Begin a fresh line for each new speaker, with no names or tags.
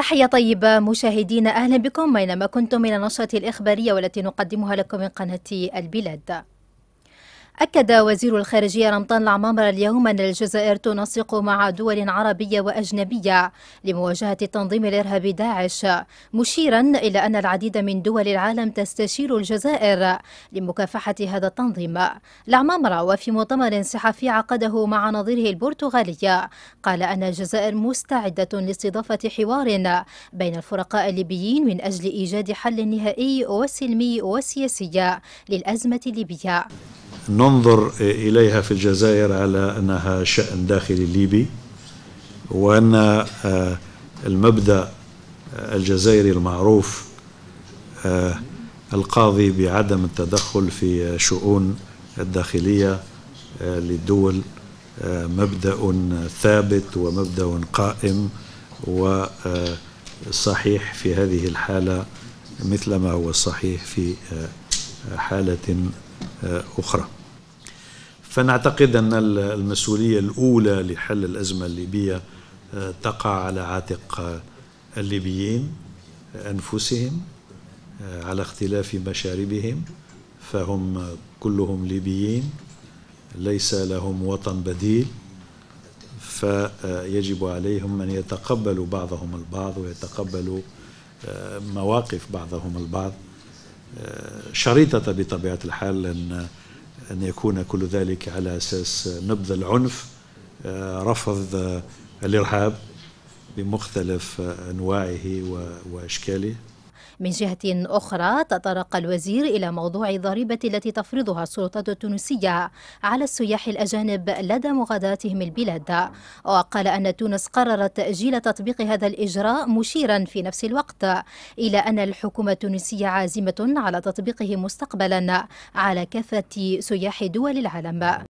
تحية طيبة مشاهدينا أهلا بكم أينما كنتم من النشرة الإخبارية والتي نقدمها لكم من قناة البلاد أكد وزير الخارجية رمضان العمامرة اليوم أن الجزائر تنسق مع دول عربية وأجنبية لمواجهة تنظيم الإرهاب داعش مشيرا إلى أن العديد من دول العالم تستشير الجزائر لمكافحة هذا التنظيم العمامرة وفي مؤتمر صحفي عقده مع نظيره البرتغالية قال أن الجزائر مستعدة لاستضافة حوار بين الفرقاء الليبيين من أجل إيجاد حل نهائي وسلمي وسياسي للأزمة الليبية
ننظر إليها في الجزائر على أنها شأن داخلي ليبي وأن آه، المبدأ آه، الجزائري المعروف آه، القاضي بعدم التدخل في شؤون الداخلية للدول مبدأ ثابت ومبدأ قائم وصحيح في هذه الحالة مثل ما هو صحيح في حالة أخرى فنعتقد أن المسؤولية الأولى لحل الأزمة الليبية آه، تقع على عاتق آه، الليبيين أنفسهم آه، على اختلاف مشاربهم فهم كلهم ليبيين ليس لهم وطن بديل فيجب عليهم أن يتقبلوا بعضهم البعض ويتقبلوا مواقف بعضهم البعض شريطة بطبيعة الحال أن أن يكون كل ذلك على أساس نبذ العنف آه، رفض آه، الإرهاب بمختلف آه، أنواعه وأشكاله
من جهة أخرى تطرق الوزير إلى موضوع الضريبة التي تفرضها السلطات التونسية على السياح الأجانب لدى مغادرتهم البلاد وقال أن تونس قررت تأجيل تطبيق هذا الإجراء مشيرا في نفس الوقت إلى أن الحكومة التونسية عازمة على تطبيقه مستقبلا على كافة سياح دول العالم